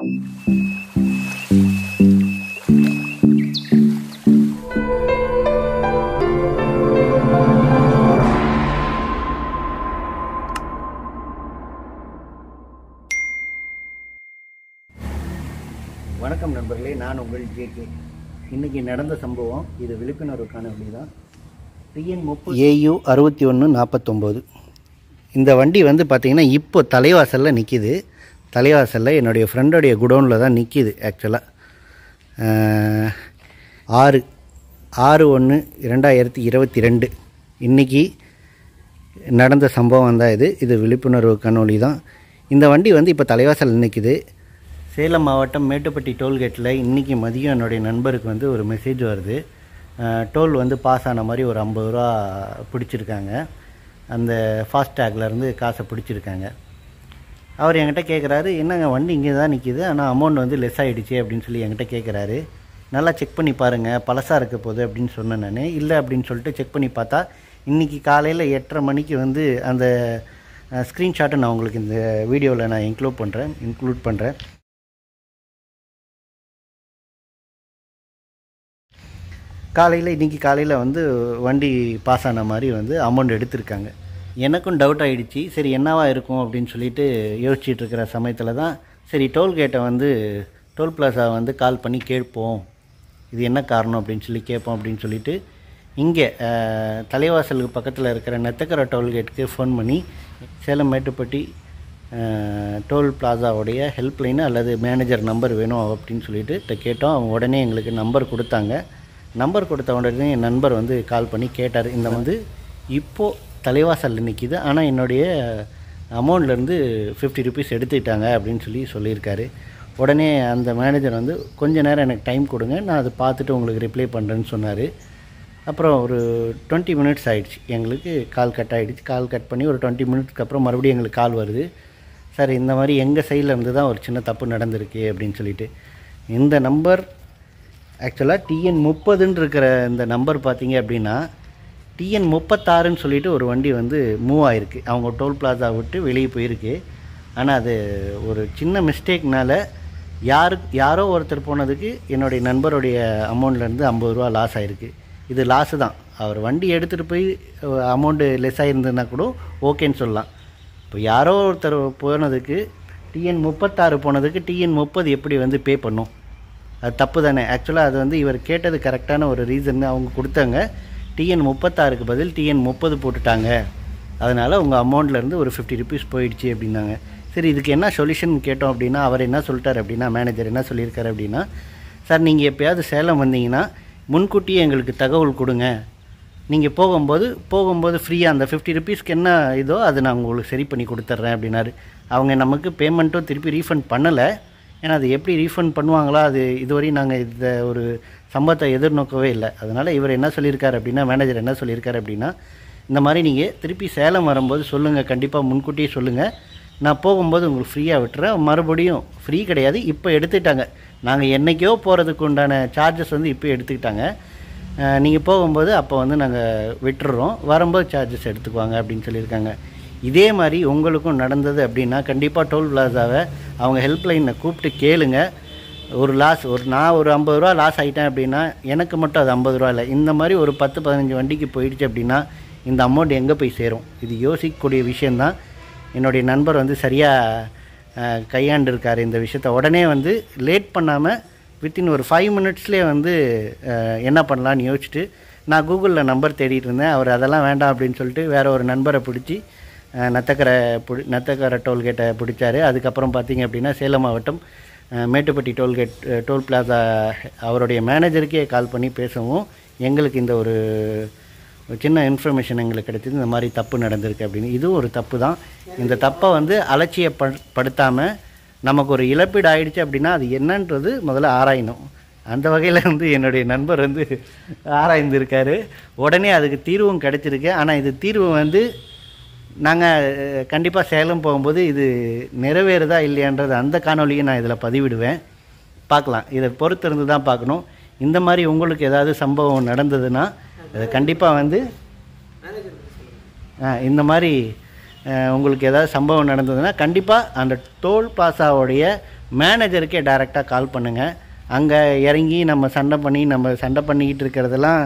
வணக்கம் நண்பர்களே நான் உங்கள் கே இன்னைக்கு நடந்த சம்பவம் இது விழிப்புணர்வுக்கான வண்டி தான் டிஎன் முப்பது ஏயு அறுபத்தி ஒன்று நாற்பத்தொம்போது இந்த வண்டி வந்து பார்த்திங்கன்னா இப்போ தலைவாசலில் நிற்கிது தலைவாசலில் என்னுடைய ஃப்ரெண்டோடைய குடோனில் தான் நிற்கிது ஆக்சுவலாக ஆறு ஆறு ஒன்று இரண்டாயிரத்தி இருபத்தி ரெண்டு இன்றைக்கி நடந்த சம்பவம் தான் இது இது விழிப்புணர்வு கண்ணொலி தான் இந்த வண்டி வந்து இப்போ தலைவாசல் நிற்கிது சேலம் மாவட்டம் மேட்டுப்பட்டி டோல்கேட்டில் இன்றைக்கி மதியம் என்னுடைய நண்பருக்கு வந்து ஒரு மெசேஜ் வருது டோல் வந்து பாஸ் ஆன மாதிரி ஒரு ஐம்பது ரூபா பிடிச்சிருக்காங்க அந்த ஃபாஸ்டேக்லேருந்து காசை பிடிச்சிருக்காங்க அவர் என்கிட்ட கேட்குறாரு என்னங்க வண்டி இங்கே தான் நிற்கிது ஆனால் அமௌண்ட் வந்து லெஸ் ஆகிடுச்சு அப்படின்னு சொல்லி என்கிட்ட கேட்குறாரு நல்லா செக் பண்ணி பாருங்கள் பழசாக இருக்க போது அப்படின்னு சொன்னேன் நான் இல்லை அப்படின்னு சொல்லிட்டு செக் பண்ணி பார்த்தா இன்றைக்கி காலையில் எட்டரை மணிக்கு வந்து அந்த ஸ்க்ரீன்ஷாட்டை நான் உங்களுக்கு இந்த வீடியோவில் நான் இன்க்ளூட் பண்ணுறேன் இன்க்ளூட் பண்ணுறேன் காலையில் இன்றைக்கி காலையில் வந்து வண்டி பாஸ் ஆன மாதிரி வந்து அமௌண்ட் எடுத்திருக்காங்க எனக்கும் டவுட் ஆகிடுச்சி சரி என்னவா இருக்கும் அப்படின்னு சொல்லிட்டு யோசிச்சுட்டு இருக்கிற சமயத்தில் தான் சரி டோல்கேட்டை வந்து டோல் பிளாசா வந்து கால் பண்ணி கேட்போம் இது என்ன காரணம் அப்படின்னு சொல்லி கேட்போம் அப்படின்னு சொல்லிட்டு இங்கே தலைவாசலுக்கு பக்கத்தில் இருக்கிற நெத்தக்கரை டோல்கேட்டுக்கு ஃபோன் பண்ணி சேலம் மேட்டுப்பட்டி டோல் பிளாசாவுடைய ஹெல்ப்லைனு அல்லது மேனேஜர் நம்பர் வேணும் அப்படின்னு சொல்லிட்டு கேட்டோம் அவங்க உடனே எங்களுக்கு நம்பர் கொடுத்தாங்க நம்பர் கொடுத்த உடனே என் நண்பர் வந்து கால் பண்ணி கேட்டார் இந்த வந்து இப்போது தலைவாசலில் நிற்கிது ஆனால் என்னுடைய அமௌண்ட்லேருந்து ஃபிஃப்டி ருபீஸ் எடுத்துக்கிட்டாங்க அப்படின்னு சொல்லி சொல்லியிருக்காரு உடனே அந்த மேனேஜர் வந்து கொஞ்ச நேரம் எனக்கு டைம் கொடுங்க நான் அதை பார்த்துட்டு உங்களுக்கு ரிப்ளை பண்ணுறேன்னு சொன்னார் அப்புறம் ஒரு டுவெண்ட்டி மினிட்ஸ் ஆகிடுச்சு எங்களுக்கு கால் கட் ஆகிடுச்சு கால் கட் பண்ணி ஒரு டுவெண்ட்டி மினிட்ஸ்க்கு அப்புறம் மறுபடியும் எங்களுக்கு கால் வருது சார் இந்த மாதிரி எங்கள் சைடில் இருந்து தான் ஒரு சின்ன தப்பு நடந்திருக்கு அப்படின்னு சொல்லிட்டு இந்த நம்பர் ஆக்சுவலாக டிஎன் முப்பதுன்னு இருக்கிற இந்த நம்பர் பார்த்தீங்க அப்படின்னா டிஎன் முப்பத்தாறுன்னு சொல்லிட்டு ஒரு வண்டி வந்து மூவ் ஆகிருக்கு அவங்க டோல் பிளாஸா விட்டு வெளியே போயிருக்கு ஆனால் அது ஒரு சின்ன மிஸ்டேக்னால் யாரு யாரோ ஒருத்தர் போனதுக்கு என்னுடைய நண்பருடைய அமௌண்ட்லேருந்து ஐம்பது ரூபா லாஸ் ஆகிருக்கு இது லாஸு தான் அவர் வண்டி எடுத்துகிட்டு போய் அமௌண்ட்டு லெஸ் ஆகிருந்ததுன்னா கூட ஓகேன்னு சொல்லலாம் இப்போ யாரோ ஒருத்தர் போனதுக்கு டிஎன் முப்பத்தாறு போனதுக்கு டிஎன் முப்பது எப்படி வந்து பே பண்ணும் அது தப்பு தானே ஆக்சுவலாக அது வந்து இவர் கேட்டது கரெக்டான ஒரு ரீசன் அவங்க கொடுத்தாங்க டிஎன் முப்பத்தாறுக்கு பதில் டிஎன் முப்பது போட்டுட்டாங்க அதனால் உங்கள் அமௌண்ட்லேருந்து ஒரு ஃபிஃப்டி ருபீஸ் போயிடுச்சு அப்படின்னாங்க சரி இதுக்கு என்ன சொல்யூஷன் கேட்டோம் அப்படின்னா அவர் என்ன சொல்லிட்டார் அப்படின்னா மேனேஜர் என்ன சொல்லியிருக்காரு அப்படின்னா சார் நீங்கள் எப்போயாவது சேலம் வந்தீங்கன்னா முன்கூட்டியே எங்களுக்கு தகவல் கொடுங்க நீங்கள் போகும்போது போகும்போது ஃப்ரீயாக அந்த ஃபிஃப்டி ருபீஸ்க்கு என்ன இதோ அதை நான் உங்களுக்கு சரி பண்ணி கொடுத்துட்றேன் அப்படின்னாரு அவங்க நமக்கு பேமெண்ட்டும் திருப்பி ரீஃபண்ட் பண்ணலை ஏன்னா அது எப்படி ரீஃபண்ட் பண்ணுவாங்களா அது இதுவரையும் நாங்கள் இந்த ஒரு சம்பத்தை எதிர்நோக்கவே இல்லை அதனால் இவர் என்ன சொல்லியிருக்காரு அப்படின்னா மேனேஜர் என்ன சொல்லியிருக்காரு அப்படின்னா இந்த மாதிரி நீங்கள் திருப்பி சேலம் வரும்போது சொல்லுங்கள் கண்டிப்பாக முன்கூட்டியே சொல்லுங்கள் நான் போகும்போது உங்களுக்கு ஃப்ரீயாக விட்டுறேன் மறுபடியும் ஃப்ரீ கிடையாது இப்போ எடுத்துக்கிட்டாங்க நாங்கள் என்றைக்கோ போகிறதுக்கு உண்டான சார்ஜஸ் வந்து இப்போ எடுத்துக்கிட்டாங்க நீங்கள் போகும்போது அப்போ வந்து நாங்கள் விட்டுறோம் வரும்போது சார்ஜஸ் எடுத்துக்குவாங்க அப்படின்னு சொல்லியிருக்காங்க இதே மாதிரி உங்களுக்கும் நடந்தது அப்படின்னா கண்டிப்பாக டோல் பிளாஸாவை அவங்க ஹெல்ப்லைனை கூப்பிட்டு கேளுங்க ஒரு லாஸ் ஒரு நான் ஒரு ஐம்பது ரூபா லாஸ் ஆகிட்டேன் அப்படின்னா எனக்கு மட்டும் அது ஐம்பது ரூபா இல்லை இந்த மாதிரி ஒரு பத்து பதினஞ்சு வண்டிக்கு போயிடுச்சு அப்படின்னா இந்த அமௌண்ட் எங்கே போய் சேரும் இது யோசிக்கக்கூடிய விஷயந்தான் என்னுடைய நண்பர் வந்து சரியாக கையாண்டிருக்கார் இந்த விஷயத்த உடனே வந்து லேட் பண்ணாமல் வித்தின் ஒரு ஃபைவ் மினிட்ஸ்லேயே வந்து என்ன பண்ணலான்னு யோசிச்சுட்டு நான் கூகுளில் நம்பர் தேடிட்டு இருந்தேன் அவர் அதெல்லாம் வேண்டாம் அப்படின்னு சொல்லிட்டு வேறு ஒரு நண்பரை பிடிச்சி நத்தக்கரை பிடி நத்தக்கரை டோல்கேட்டை பிடிச்சார் அதுக்கப்புறம் பார்த்திங்க அப்படின்னா சேலம் மாவட்டம் மேட்டுப்பட்டி டோல்கேட் டோல் பிளாசா அவருடைய மேனேஜருக்கே கால் பண்ணி பேசவும் எங்களுக்கு இந்த ஒரு சின்ன இன்ஃபர்மேஷன் எங்களுக்கு கிடைச்சது இந்த மாதிரி தப்பு நடந்திருக்கு அப்படின்னு இதுவும் ஒரு தப்பு தான் இந்த தப்பை வந்து அலட்சியப்படுத்தாமல் நமக்கு ஒரு இழப்பீடு ஆகிடுச்சு அப்படின்னா அது என்னன்றது முதல்ல ஆராயணும் அந்த வகையில் வந்து என்னுடைய நண்பர் வந்து ஆராய்ந்திருக்காரு உடனே அதுக்கு தீர்வும் கிடைச்சிருக்கு ஆனால் இது தீர்வு வந்து நாங்கள் கண்டிப்பாக சேலம் போகும்போது இது நிறைவேறுதா இல்லையான்றது அந்த காணொலியை நான் இதில் பதிவிடுவேன் பார்க்கலாம் இதை பொறுத்திருந்து தான் பார்க்கணும் இந்த மாதிரி உங்களுக்கு ஏதாவது சம்பவம் நடந்ததுன்னா கண்டிப்பாக வந்து இந்த மாதிரி உங்களுக்கு ஏதாவது சம்பவம் நடந்ததுன்னா கண்டிப்பாக அந்த டோல் பாசாவுடைய மேனேஜருக்கே டைரெக்டாக கால் பண்ணுங்கள் அங்கே இறங்கி நம்ம சண்டை பண்ணி நம்ம சண்டை பண்ணிக்கிட்டு இருக்கிறதெல்லாம்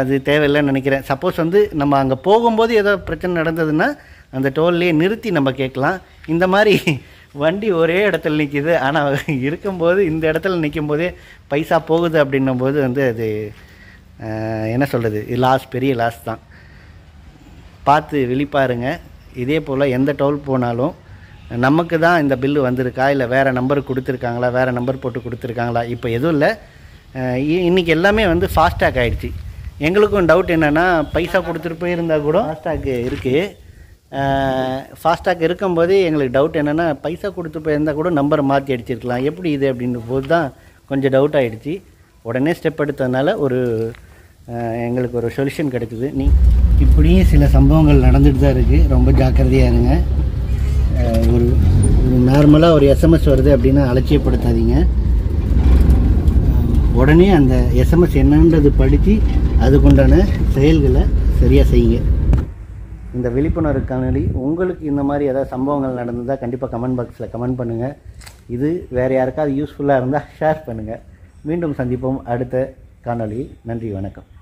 அது தேவையில்லைன்னு நினைக்கிறேன் சப்போஸ் வந்து நம்ம அங்கே போகும்போது ஏதோ பிரச்சனை நடந்ததுன்னா அந்த டோல்லையே நிறுத்தி நம்ம கேட்கலாம் இந்த மாதிரி வண்டி ஒரே இடத்துல நிற்கிது ஆனால் இருக்கும்போது இந்த இடத்துல நிற்கும் போதே பைசா போகுது அப்படின்னும் போது வந்து அது என்ன சொல்கிறது லாஸ் பெரிய லாஸ் தான் பார்த்து விழிப்பாருங்க இதே போல் எந்த டோல் போனாலும் நமக்கு தான் இந்த பில்லு வந்திருக்கா இல்லை வேறு நம்பர் கொடுத்துருக்காங்களா வேறு நம்பர் போட்டு கொடுத்துருக்காங்களா இப்போ எதுவும் இல்லை இன்றைக்கி எல்லாமே வந்து ஃபாஸ்டாக் ஆகிடுச்சு எங்களுக்கும் டவுட் என்னென்னா பைசா கொடுத்துட்டு போயிருந்தா கூட ஃபாஸ்டாக் இருக்குது ஃபாஸ்டாக் இருக்கும்போது எங்களுக்கு டவுட் என்னென்னா பைசா கொடுத்து போயிருந்தால் கூட நம்பரை மாற்றி அடிச்சிருக்கலாம் எப்படி இது அப்படின்ற போது தான் கொஞ்சம் டவுட் ஆகிடுச்சு உடனே ஸ்டெப் எடுத்ததுனால ஒரு எங்களுக்கு ஒரு சொல்யூஷன் கிடைக்குது நீ இப்படியும் சில சம்பவங்கள் நடந்துட்டு தான் இருக்குது ரொம்ப ஜாக்கிரதையாக இருங்க ஒரு நார்மலாக ஒரு எஸ்எம்எஸ் வருது அப்படின்னா அலட்சியப்படுத்தாதீங்க உடனே அந்த எஸ்எம்எஸ் என்னன்றது படித்து அதுக்குண்டான செயல்களை சரியாக செய்யுங்க இந்த விழிப்புணர்வு காணொலி உங்களுக்கு இந்த மாதிரி ஏதாவது சம்பவங்கள் நடந்ததால் கண்டிப்பாக கமெண்ட் பாக்ஸில் கமெண்ட் பண்ணுங்கள் இது வேறு யாருக்காவது யூஸ்ஃபுல்லாக இருந்தால் ஷேர் பண்ணுங்கள் மீண்டும் சந்திப்போம் அடுத்த காணொலியில் நன்றி வணக்கம்